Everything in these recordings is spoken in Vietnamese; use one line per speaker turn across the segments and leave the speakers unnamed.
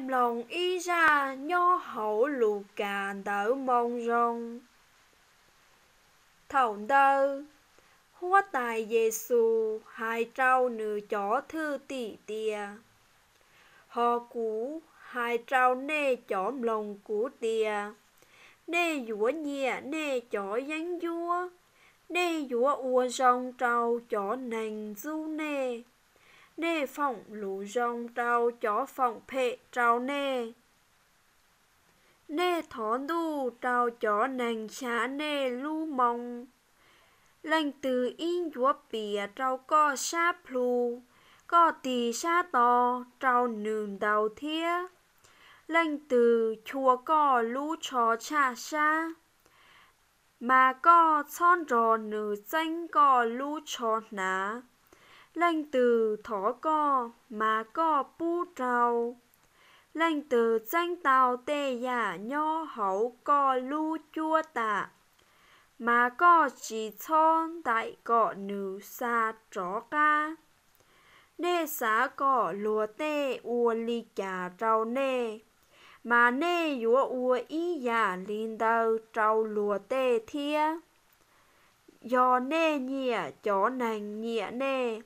em lòng y ra nho hậu lù cà đỡ mong rong. thầu tơ hoa tài giê xu hai trao nữ chó thư tỷ tìa. Họ cú hai trâu nê chó lòng cú tìa. Nê dũa nhẹ nê chó dánh dua. Nê dũa ua rong trâu chó nành du nê nê phòng lũ rong trao chó phòng phệ trao nê Nê thón đu trao chó nành xá nê lu mong. Lành từ in chúa bìa trao co xa plu co tì xa to trao nương đào thiê Lành từ chúa co lũ chó cha xa mà có son rò nữ danh có lũ chó ná Lanh từ thỏ co mà co pu trầu Lanh từ danh tàu tê giả nho hậu co lu chua tạ Mà co chỉ thôn tại cọ nữ xa chó ca Nê xá cọ lùa tê ua li cả trâu nê Mà nê dũa ua ý giả linh đầu trâu lùa tê thia do nê nhịa chó nành nhịa nê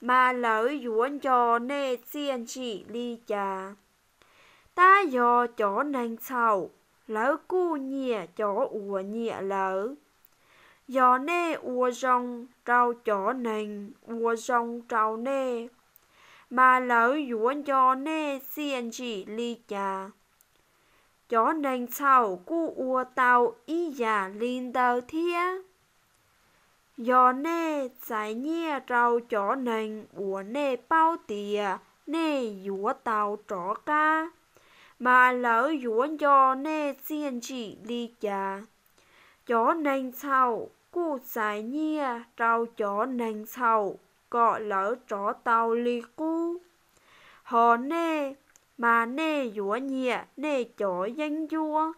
mà lợi dụng cho nê xiên chỉ ly trà. Ta dò chỗ nàng sầu, lỡ cu nhẹ chỗ ủa nhẹ lỡ. Dò nê ủa rong, trao chỗ nàng, ủa rong trao nê. Mà lỡ dụng cho nê xiên chỉ ly trà. Chỗ nàng sầu cu ủa tàu y già liên tờ thiết do nè giải nhia trao chó nành của nê bao tìa nè dúa tàu trỏ ca mà lỡ dúa do nè xiên chỉ ly chà chó nành sau cụ giải nhia trao chó nành sau có lỡ trỏ tàu ly cu họ nè mà nè dúa nhẹ nè chó danh dúa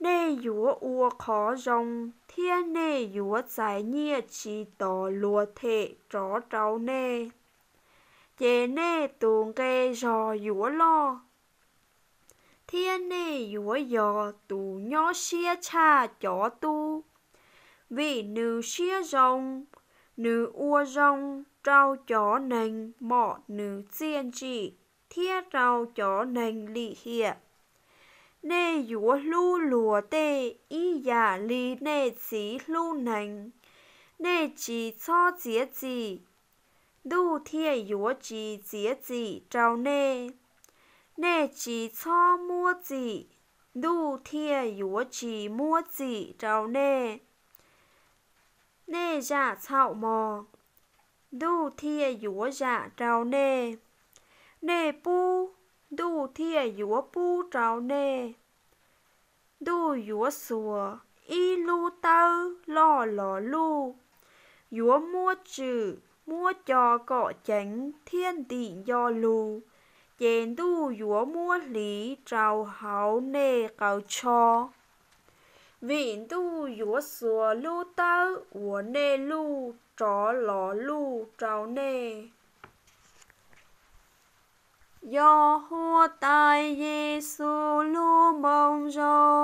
nê yúa ua khó rong thiên nê yúa giải nhia chi tỏ lùa thể chó cháu nê chế nê tuồng kê rò yúa lo thiên nê yúa dò tù nhó xia cha chó tu vì nữ xia rong nữ ua rong trao chó nành mọ nữ tiên chỉ thia trao chó nành lị hiệp nê yúa lu lùa tê y yà li nê chí lu nành nê chí cho chế chí lu thiê yúa chí chế chí trao nê nê chí cho mua chí lu thiê yúa chí mua chí trao nê nê dạ chạo mò lu thiê yúa dạ trao nê nê bu đu thiê yếu bu trào nê đu yếu sùa y lu tơ lò lò lu yếu mua trừ mua cho cọ tránh thiên tỷ do lu chén đu yếu mua lý trào háo nê cầu cho vịn đu yếu sùa lu tơ uốn nê lu tró lò lu trào nê do hua tai giê xu lu bông rô